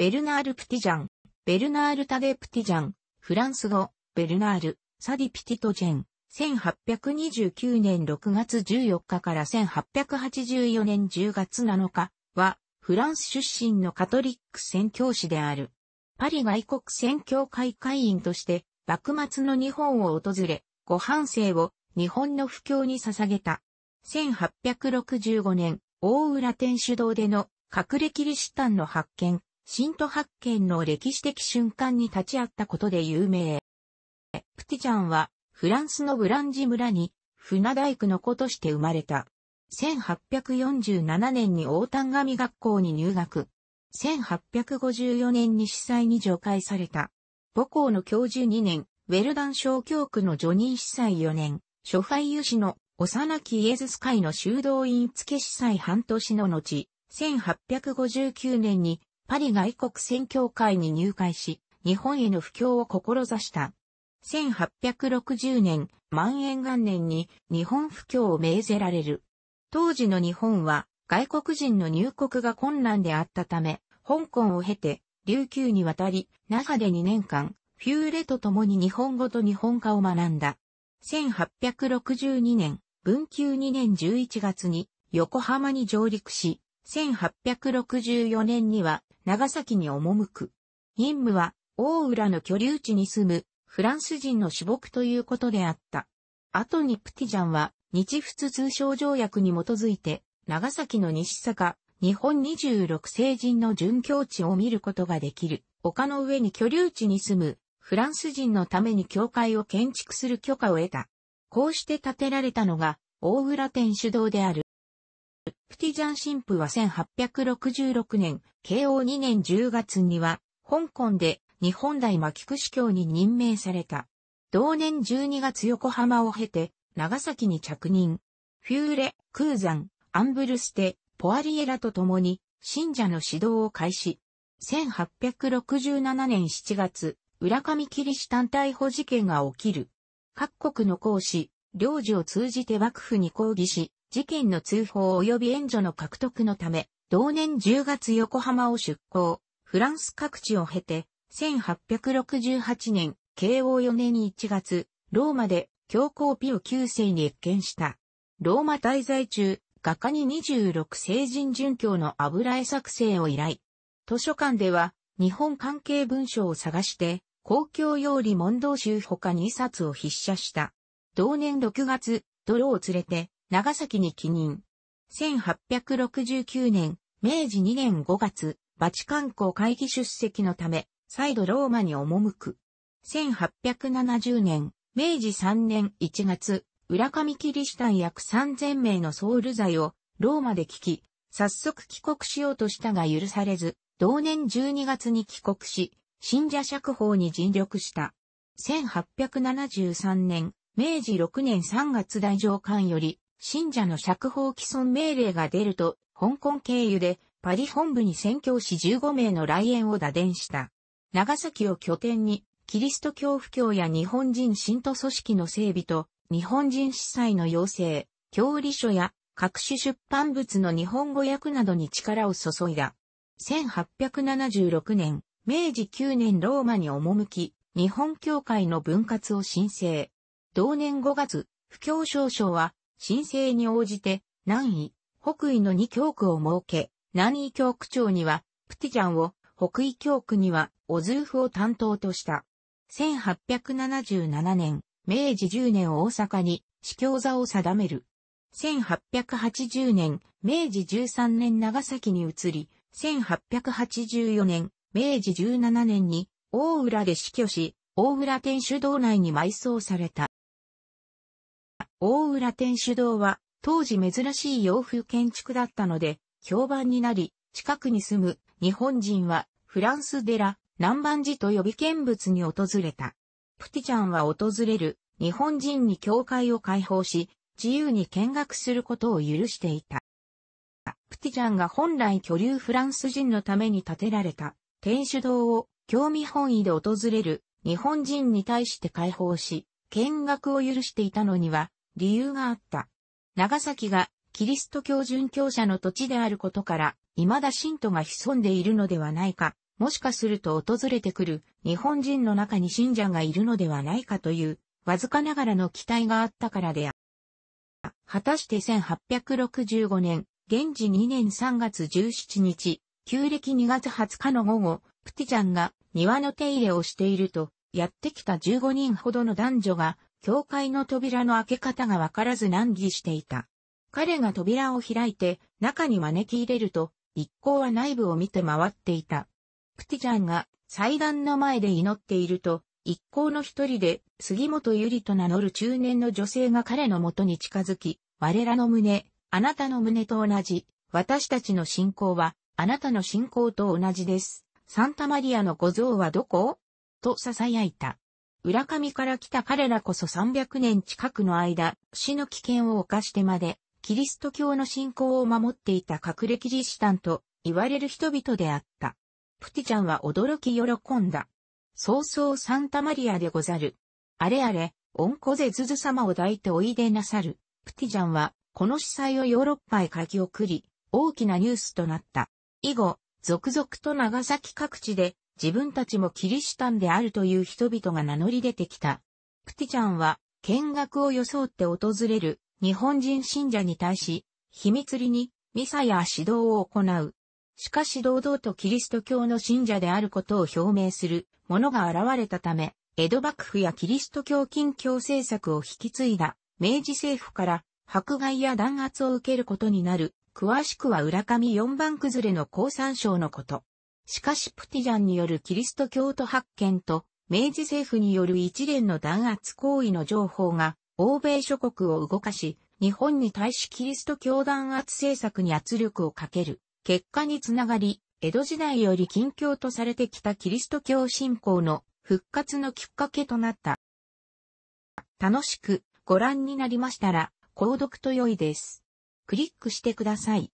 ベルナール・プティジャン、ベルナール・タデ・プティジャン、フランス語、ベルナール、サディ・ピティトジェン、1829年6月14日から1884年10月7日は、フランス出身のカトリック宣教師である。パリ外国宣教会会員として、幕末の日本を訪れ、ご半生を日本の布教に捧げた。1865年、大浦天主堂での隠れキリシタンの発見、新都発見の歴史的瞬間に立ち会ったことで有名。プティちゃんは、フランスのブランジ村に、船大工の子として生まれた。1847年に大丹上学校に入学。1854年に司祭に除外された。母校の教授2年、ウェルダン小教区の助任司祭4年、諸輩有志の幼きイエズス会の修道院付け司祭半年の後、1859年にパリ外国宣教会に入会し、日本への布教を志した。1860年、万円元年に日本布教を命ぜられる。当時の日本は外国人の入国が困難であったため、香港を経て琉球に渡り、那覇で2年間、フューレと共に日本語と日本化を学んだ。1862年、文久2年11月に横浜に上陸し、1864年には長崎に赴く。任務は、大浦の居留地に住むフランス人の主牧ということであった。後にプティジャンは日仏通商条約に基づいて長崎の西坂、日本26世人の殉教地を見ることができる。丘の上に居留地に住むフランス人のために教会を建築する許可を得た。こうして建てられたのが大浦天主堂である。プティジャン神父は1866年、慶応2年10月には、香港で日本大牧区司教に任命された。同年12月横浜を経て、長崎に着任。フューレ、空山、アンブルステ、ポアリエラと共に、信者の指導を開始。1867年7月、浦上キリシタン逮捕事件が起きる。各国の公使、領事を通じて幕府に抗議し、事件の通報及び援助の獲得のため、同年10月横浜を出港、フランス各地を経て、1868年、慶応4年1月、ローマで教皇ピオ9世に謁見した。ローマ滞在中、画家に26聖人殉教の油絵作成を依頼。図書館では、日本関係文書を探して、公共用理問答集他2冊を筆写した。同年6月、泥を連れて、長崎に帰任。1869年、明治2年5月、バチカン公会議出席のため、再度ローマに赴く。1870年、明治3年1月、浦上キリシタン約3000名のソウル罪をローマで聞き、早速帰国しようとしたが許されず、同年12月に帰国し、信者釈放に尽力した。1873年、明治6年3月大上官より、信者の釈放既存命令が出ると、香港経由でパリ本部に宣教師15名の来園を打電した。長崎を拠点に、キリスト教布教や日本人信徒組織の整備と、日本人司祭の養成、教理書や各種出版物の日本語訳などに力を注いだ。1876年、明治9年ローマに赴き、日本教会の分割を申請。同年5月、布教少将は申請に応じて、南緯、北緯の2教区を設け、南緯教区長には、プティジャンを、北緯教区には、オズーフを担当とした。1877年、明治10年大阪に、司教座を定める。1880年、明治13年長崎に移り、1884年、明治17年に、大浦で死去し、大浦天主堂内に埋葬された。大浦天主堂は、当時珍しい洋風建築だったので、評判になり、近くに住む日本人は、フランス寺、南蛮寺と予備見物に訪れた。プティちゃんは訪れる日本人に教会を開放し、自由に見学することを許していた。プティちゃんが本来居留フランス人のために建てられた天主堂を興味本位で訪れる日本人に対して開放し、見学を許していたのには理由があった。長崎がキリスト教殉教者の土地であることから、未だ信徒が潜んでいるのではないか、もしかすると訪れてくる日本人の中に信者がいるのではないかという、わずかながらの期待があったからであった。果たして1865年、現時2年3月17日、旧暦2月20日の午後、プティジャンが庭の手入れをしていると、やってきた15人ほどの男女が教会の扉の開け方がわからず難儀していた。彼が扉を開いて、中に招き入れると、一行は内部を見て回っていた。プティジャンが祭壇の前で祈っていると、一行の一人で杉本ゆりと名乗る中年の女性が彼の元に近づき、我らの胸、あなたの胸と同じ、私たちの信仰は、あなたの信仰と同じです。サンタマリアの御像はどこと囁いた。浦上から来た彼らこそ300年近くの間、死の危険を冒してまで、キリスト教の信仰を守っていた隠れキリシタンと言われる人々であった。プティちゃんは驚き喜んだ。早々サンタマリアでござる。あれあれ、御子ぜずず様を抱いておいでなさる。プティちゃんは、この司祭をヨーロッパへ書き送り、大きなニュースとなった。以後、続々と長崎各地で自分たちもキリシタンであるという人々が名乗り出てきた。プティちゃんは見学を装って訪れる日本人信者に対し、秘密裏にミサや指導を行う。しかし堂々とキリスト教の信者であることを表明する者が現れたため、江戸幕府やキリスト教近況政策を引き継いだ明治政府から迫害や弾圧を受けることになる。詳しくは浦上四番崩れの高参照のこと。しかしプティジャンによるキリスト教徒発見と、明治政府による一連の弾圧行為の情報が、欧米諸国を動かし、日本に対しキリスト教弾圧政策に圧力をかける、結果につながり、江戸時代より近況とされてきたキリスト教信仰の復活のきっかけとなった。楽しくご覧になりましたら、購読と良いです。クリックしてください。